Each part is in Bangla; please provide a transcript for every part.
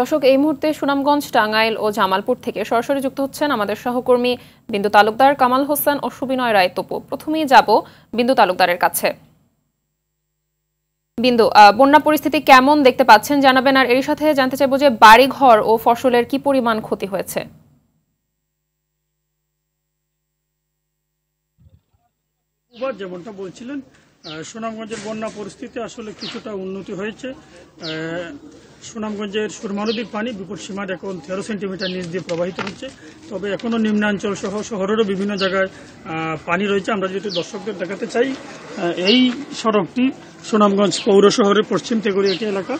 দর্শক এই মুহূর্তে সুনামগঞ্জ টাঙ্গাইল ও জামালপুর থেকে সরাসরি যুক্ত হচ্ছেন আমাদের সহকর্মী বিন্দু তালুকদার কামাল হোসেন ও সুবিনয় রায় তপু প্রথমেই যাব বিন্দু তালুকদারের কাছে বিন্দু বন্যা পরিস্থিতি কেমন দেখতে পাচ্ছেন জানাবেন আর এর সাথে জানতে চাইবো যে বাড়িঘর ও ফসলের কি পরিমাণ ক্ষতি হয়েছে যেমনটা বলছিলেন সুনামগঞ্জের বন্যা পরিস্থিতি আসলে কিছুটা উন্নতি হয়েছে সুনামগঞ্জের সুরমা নদীর পানি বিপদ সীমার এখন তেরো সেন্টিমিটার নিচ দিয়ে প্রবাহিত হচ্ছে তবে এখনও নিম্নাঞ্চল সহ শহরেরও বিভিন্ন জায়গায় পানি রয়েছে আমরা যেহেতু দর্শকদের দেখাতে চাই এই সড়কটি সুনামগঞ্জ পৌর শহরের পশ্চিম তেগুড়ি একটি এলাকা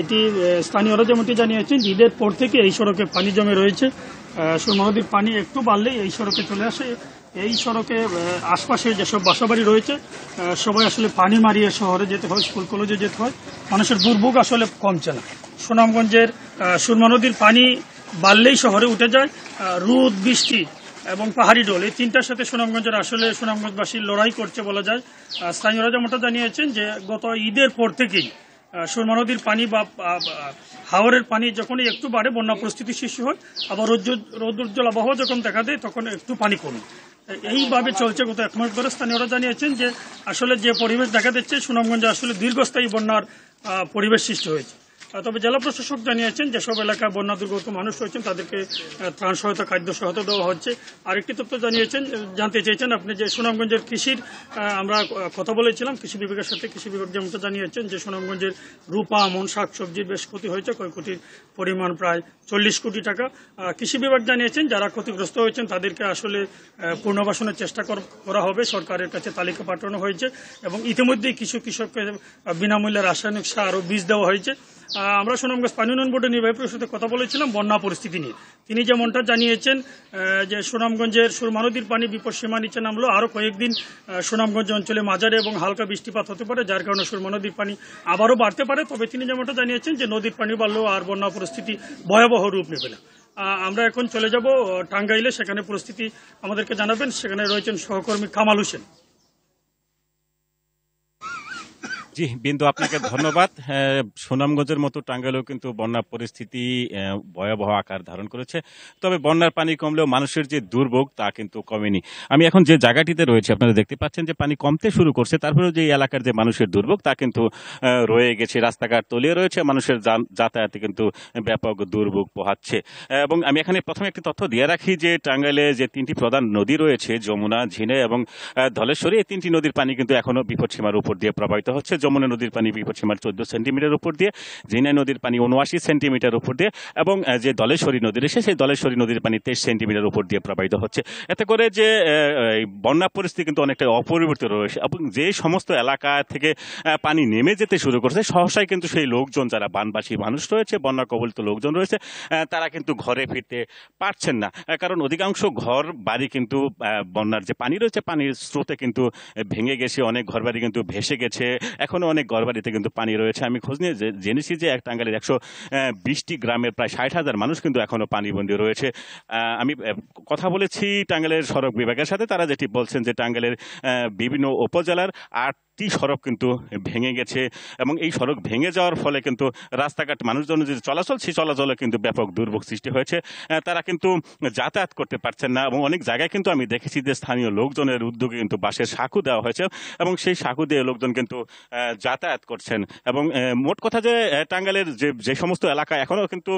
এটি স্থানীয়রা যেমনটি জানিয়েছেন ঈদের পর থেকে এই সড়কে পানি জমে রয়েছে সুরমা নদীর পানি একটু বাড়লেই এই সড়কে চলে আসে এই সড়কে আশপাশে যেসব বাসাবাড়ি রয়েছে সবাই আসলে পানি মারিয়ে শহরে যেতে হয় স্কুল কলেজে যেতে হয় মানুষের দুর্ভোগ আসলে কমছে না সুনামগঞ্জের সুরমা নদীর পানি বাড়লেই শহরে উঠে যায় রোদ বৃষ্টি এবং পাহাড়ি ডোল এই তিনটার সাথে সুনামগঞ্জের আসলে সুনামগঞ্জবাসী লড়াই করছে বলা যায় রাজা যেমনটা জানিয়েছেন যে গত ঈদের পর থেকেই সুরমা নদীর পানি বা হাওয়ারের পানি যখনই একটু বাড়ে বন্যা পরিস্থিতি সৃষ্টি হয় আবার রৌদ্রোজ্জ্বল আবহাওয়া যখন দেখা দেয় তখন একটু পানি কমে এইভাবে চলছে গত এক মাস ধরে স্থানীয়রা জানিয়েছেন যে আসলে যে পরিবেশ দেখা দিচ্ছে সুনামগঞ্জে আসলে দীর্ঘস্থায়ী বন্যার পরিবেশ সৃষ্টি হয়েছে তবে জেলা প্রশাসক জানিয়েছেন যেসব এলাকায় বন্যা দুর্গত মানুষ রয়েছেন তাদেরকে ত্রাণ সহায়তা খাদ্য সহায়তা দেওয়া হচ্ছে আরেকটি তথ্য জানিয়েছেন জানতে চেয়েছেন আপনি যে সুনামগঞ্জের কৃষির আমরা কথা বলেছিলাম কৃষি বিভাগের সাথে কৃষি বিভাগ যেমন জানিয়েছেন যে সুনামগঞ্জের রূপা আমন শাক সবজির বেশ ক্ষতি হয়েছে ক্ষয়ক্ষতির পরিমাণ প্রায় চল্লিশ কোটি টাকা কৃষি বিভাগ জানিয়েছেন যারা ক্ষতিগ্রস্ত হয়েছেন তাদেরকে আসলে পুনর্বাসনের চেষ্টা করা হবে সরকারের কাছে তালিকা পাঠানো হয়েছে এবং ইতিমধ্যেই কিছু কৃষককে বিনামূল্যে রাসায়নিক সার ও বীজ দেওয়া হয়েছে আমরা সুনামগঞ্জ পানি উন্নয়ন বোর্ডের নির্বাহী পরিষদে কথা বলেছিলাম বন্যা পরিস্থিতি নিয়ে তিনি যেমনটা জানিয়েছেন যে সুনামগঞ্জের সুরমা নদীর পানি বিপদসীমা নিচে নামলো আরও কয়েকদিন সুনামগঞ্জ অঞ্চলে মাজারে এবং হালকা বৃষ্টিপাত হতে পারে যার কারণে সুরমা নদীর পানি আবারও বাড়তে পারে তবে তিনি যেমনটা জানিয়েছেন যে নদীর পানি বাড়লেও আর বন্যা পরিস্থিতি ভয়াবহ রূপ নেবে না আমরা এখন চলে যাব টাঙ্গাইলে সেখানে পরিস্থিতি আমাদেরকে জানাবেন সেখানে রয়েছেন সহকর্মী কামাল হোসেন জি বিন্দু আপনাকে ধন্যবাদ সুনামগঞ্জের মতো টাঙ্গাইলেও কিন্তু বন্যা পরিস্থিতি ভয়াবহ আকার ধারণ করেছে তবে বন্যার পানি কমলেও মানুষের যে দুর্ভোগ তা কিন্তু কমেনি আমি এখন যে জায়গাটিতে রয়েছে আপনারা দেখতে পাচ্ছেন যে পানি কমতে শুরু করছে তারপরেও যে এলাকার যে মানুষের দুর্ভোগ তা কিন্তু রয়ে গেছে রাস্তাঘাট তলিয়ে রয়েছে মানুষের যাতায়াতে কিন্তু ব্যাপক দুর্ভোগ পোহাচ্ছে এবং আমি এখানে প্রথমে একটি তথ্য দিয়ে রাখি যে টাঙ্গাইলে যে তিনটি প্রধান নদী রয়েছে যমুনা ঝিনে এবং ধলেশ্বরী এই তিনটি নদীর পানি কিন্তু এখনও বিপদসীমার উপর দিয়ে প্রবাহিত হচ্ছে যমুনা নদীর পানি বিপদসীমার চোদ্দ সেন্টিমিটার উপর দিয়ে জিনা নদীর পানি উনআশি সেন্টিমিটার উপর দিয়ে এবং যে দলেশ্বরী নদী রয়েছে সেই দলেশ্বরী নদীর পানি তেইশ সেন্টিমিটার উপর দিয়ে প্রবাহিত হচ্ছে এতে করে যে বন্যা পরিস্থিতি কিন্তু অনেকটা অপরিবর্তিত রয়েছে এবং যে সমস্ত এলাকা থেকে পানি নেমে যেতে শুরু করেছে সহসায় কিন্তু সেই লোকজন যারা বানবাসী মানুষ রয়েছে বন্যা কবলিত লোকজন রয়েছে তারা কিন্তু ঘরে ফিরতে পারছেন না কারণ অধিকাংশ ঘর বাড়ি কিন্তু বন্যার যে পানি রয়েছে পানির স্রোতে কিন্তু ভেঙে গেছে অনেক ঘর বাড়ি কিন্তু ভেসে গেছে এখন এখনও অনেক ঘরবাড়িতে কিন্তু পানি রয়েছে আমি খোঁজ নিয়ে জেনেছি যে এক টাঙ্গালের একশো বিশটি গ্রামের প্রায় ষাট হাজার মানুষ কিন্তু এখনও পানিবন্দী রয়েছে আমি কথা বলেছি টাঙ্গালের সড়ক বিভাগের সাথে তারা যেটি বলছেন যে টাঙ্গালের বিভিন্ন উপজেলার আট একটি সড়ক কিন্তু ভেঙে গেছে এবং এই সড়ক ভেঙে যাওয়ার ফলে কিন্তু রাস্তাঘাট মানুষজন যে চলাচল সেই চলাচলে কিন্তু ব্যাপক দুর্ভোগ সৃষ্টি হয়েছে তারা কিন্তু যাতায়াত করতে পারছেন না এবং অনেক জায়গায় কিন্তু আমি দেখেছি যে স্থানীয় লোকজনের উদ্যোগে কিন্তু বাসের সাঁকু দেওয়া হয়েছে এবং সেই সাঁকু দিয়ে লোকজন কিন্তু যাতায়াত করছেন এবং মোট কথা যে টাঙ্গালের যে যে সমস্ত এলাকা এখনও কিন্তু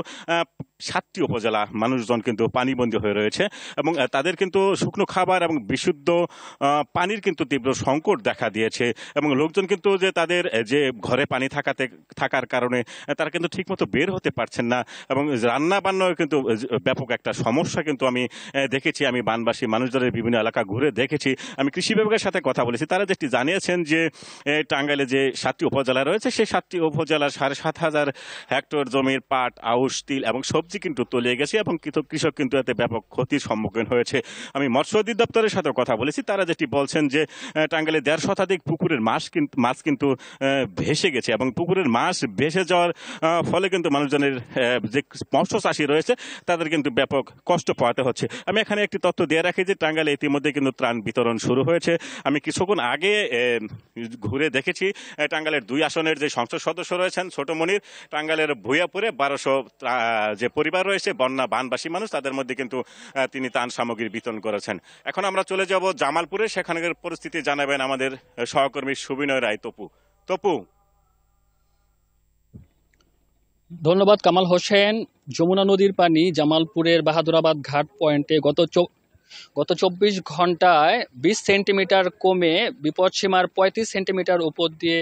সাতটি উপজেলা মানুষজন কিন্তু পানিবন্দী হয়ে রয়েছে এবং তাদের কিন্তু শুকনো খাবার এবং বিশুদ্ধ পানির কিন্তু তীব্র সংকট দেখা দিয়েছে এবং লোকজন কিন্তু যে তাদের যে ঘরে পানি থাকাতে থাকার কারণে তারা কিন্তু ঠিকমতো বের হতে পারছেন না এবং রান্না বান্নাও কিন্তু ব্যাপক একটা সমস্যা কিন্তু আমি দেখেছি আমি বানবাসী মানুষজনের বিভিন্ন এলাকা ঘুরে দেখেছি আমি কৃষি বিভাগের সাথে কথা বলেছি তারা যেটি জানিয়েছেন যে টাঙ্গাইলে যে সাতটি উপজেলা রয়েছে সেই সাতটি উপজেলার সাড়ে সাত হাজার হেক্টর জমির পাট আউশ তিল এবং সবজি সবজি কিন্তু তলিয়ে গেছে এবং কৃষক কিন্তু এতে ব্যাপক ক্ষতির সম্মুখীন হয়েছে আমি মৎস্য অধিদপ্তরের সাথে কথা বলেছি তারা যেটি বলছেন যে টাঙ্গালে দেড় শতাধিক পুকুরের মাছ কিন্তু মাছ কিন্তু ভেসে গেছে এবং পুকুরের মাছ ভেসে যাওয়ার ফলে কিন্তু মানুষজনের যে মৎস্য চাষি রয়েছে তাদের কিন্তু ব্যাপক কষ্ট পাওয়াতে হচ্ছে আমি এখানে একটি তথ্য দিয়ে রাখি যে টাঙ্গালে ইতিমধ্যে কিন্তু ত্রাণ বিতরণ শুরু হয়েছে আমি কিছুক্ষণ আগে ঘুরে দেখেছি টাঙ্গালের দুই আসনের যে সংসদ সদস্য রয়েছেন ছোটমণির টাঙ্গালের ভূয়াপুরে বারোশো যে পরিবার রয়েছে বন্যা বানবাসী মানুষ তাদের মধ্যে কিন্তু তিনি ত্রাণ সামগ্রী বিতরণ করেছেন এখন আমরা চলে যাব জামালপুরে সেখানকার পরিস্থিতি জানাবেন আমাদের সহকর্মী সুবিনয় রায় তপু তপু ধন্যবাদ কামাল হোসেন যমুনা নদীর পানি জামালপুরের বাহাদুরাবাদ ঘাট পয়েন্টে গত গত চব্বিশ ঘন্টায় বিশ সেন্টিমিটার কমে বিপদসীমার পঁয়ত্রিশ সেন্টিমিটার উপর দিয়ে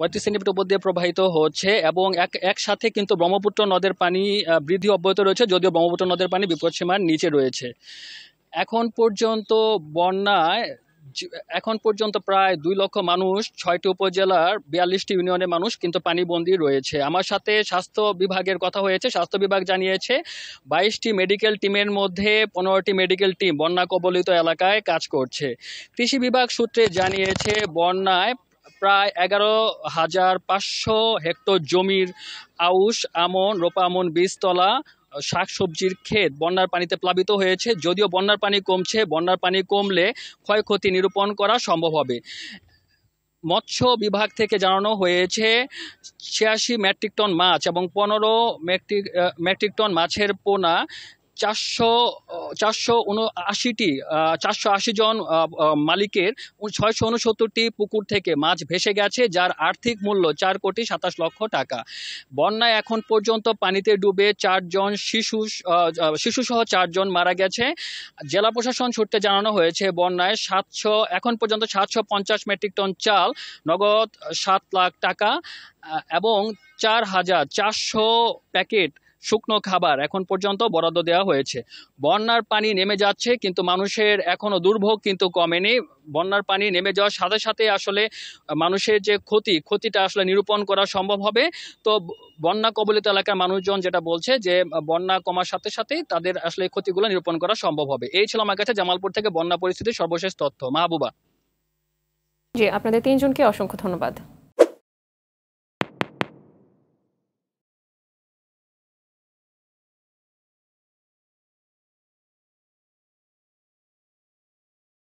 পঁয়ত্রিশ সেন্টিমিটার উপর দিয়ে প্রবাহিত হচ্ছে এবং এক একসাথে কিন্তু ব্রহ্মপুত্র নদের পানি বৃদ্ধি অব্যাহত রয়েছে যদিও ব্রহ্মপুত্র নদের পানি বিপদসীমার নিচে রয়েছে এখন পর্যন্ত বন্যায় এখন পর্যন্ত প্রায় দুই লক্ষ মানুষ ছয়টি উপজেলার বিয়াল্লিশটি ইউনিয়নের মানুষ কিন্তু পানিবন্দী রয়েছে আমার সাথে স্বাস্থ্য বিভাগের কথা হয়েছে স্বাস্থ্য বিভাগ জানিয়েছে বাইশটি মেডিকেল টিমের মধ্যে পনেরোটি মেডিকেল টিম বন্যা কবলিত এলাকায় কাজ করছে কৃষি বিভাগ সূত্রে জানিয়েছে বন্যায় প্রায় এগারো হাজার পাঁচশো হেক্টর জমির আউশ আমন রোপা আমন বীজতলা শাকসবজির ক্ষেত বন্যার পানিতে প্লাবিত হয়েছে যদিও বন্যার পানি কমছে বন্যার পানি কমলে ক্ষয়ক্ষতি নিরূপণ করা সম্ভব হবে মৎস্য বিভাগ থেকে জানানো হয়েছে ছিয়াশি মেট্রিক টন মাছ এবং পনেরো মেট্রিক মেট্রিক টন মাছের পোনা চারশো চারশো উনআশিটি চারশো আশি জন মালিকের ছয়শো উনসত্তরটি পুকুর থেকে মাছ ভেসে গেছে যার আর্থিক মূল্য চার কোটি সাতাশ লক্ষ টাকা বন্যায় এখন পর্যন্ত পানিতে ডুবে চারজন শিশু শিশুসহ চারজন মারা গেছে জেলা প্রশাসন সূত্রে জানানো হয়েছে বন্যায় সাতশো এখন পর্যন্ত সাতশো পঞ্চাশ মেট্রিক টন চাল নগদ সাত লাখ টাকা এবং চার হাজার চারশো প্যাকেট শুকনো খাবার এখন পর্যন্ত বরাদ্দ দেওয়া হয়েছে বন্যার পানি নেমে যাচ্ছে কিন্তু মানুষের এখনও দুর্ভোগ কিন্তু কমেনি বন্যার পানি নেমে যাওয়ার সাথে সাথে আসলে মানুষের যে ক্ষতি ক্ষতিটা আসলে নিরূপণ করা সম্ভব হবে তো বন্যা কবলিত এলাকার মানুষজন যেটা বলছে যে বন্যা কমার সাথে সাথে তাদের আসলে ক্ষতিগুলো নিরূপণ করা সম্ভব হবে এই ছিল আমার কাছে জামালপুর থেকে বন্যা পরিস্থিতির সর্বশেষ তথ্য মাহবুবা জি আপনাদের তিনজনকে অসংখ্য ধন্যবাদ